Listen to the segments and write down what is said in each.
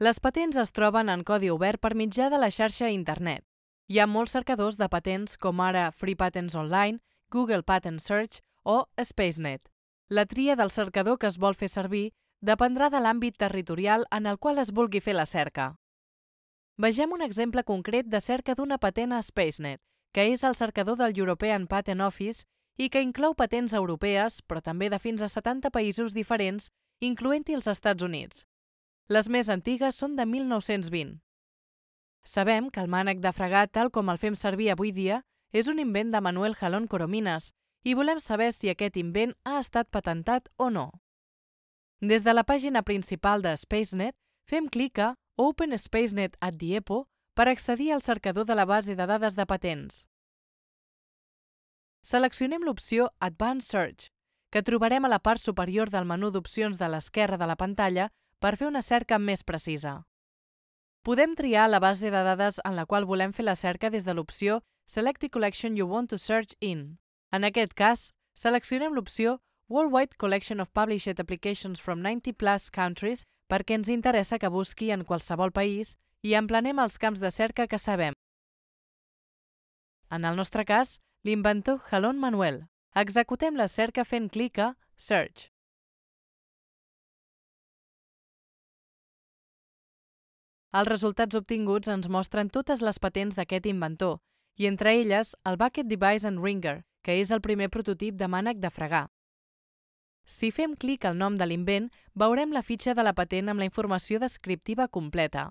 Les patents es troben en codi obert per mitjà de la xarxa internet. Hi ha molts cercadors de patents com ara Free Patents Online, Google Patent Search o SpaceNet. La tria del cercador que es vol fer servir dependrà de l'àmbit territorial en el qual es vulgui fer la cerca. Vegem un exemple concret de cerca d'una patent a SpaceNet, que és el cercador del European Patent Office i que inclou patents europees, però també de fins a 70 països diferents, incloent-hi els Estats Units. Les més antigues són de 1920. Sabem que el mànec de fregar, tal com el fem servir avui dia, és un invent de Manuel Jalón Coromines i volem saber si aquest invent ha estat patentat o no. Des de la pàgina principal de SpaceNet, fem clic a Open SpaceNet at the EPO per accedir al cercador de la base de dades de patents. Seleccionem l'opció Advanced Search, que trobarem a la part superior del menú d'opcions de l'esquerra de la pantalla per fer una cerca més precisa. Podem triar la base de dades en la qual volem fer la cerca des de l'opció Select the collection you want to search in. En aquest cas, seleccionem l'opció Worldwide Collection of Published Applications from 90 Plus Countries perquè ens interessa que busqui en qualsevol país i emplenem els camps de cerca que sabem. En el nostre cas, l'inventor Jalón Manuel. Executem la cerca fent clic a Search. Els resultats obtinguts ens mostren totes les patents d'aquest inventor, i entre elles el Bucket Device and Ringer, que és el primer prototip de mànec de fregar. Si fem clic al nom de l'invent, veurem la fitxa de la patent amb la informació descriptiva completa.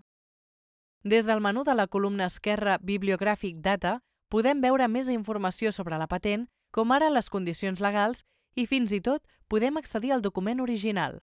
Des del menú de la columna esquerra Bibliogràfic Data, podem veure més informació sobre la patent, com ara les condicions legals, i fins i tot podem accedir al document original.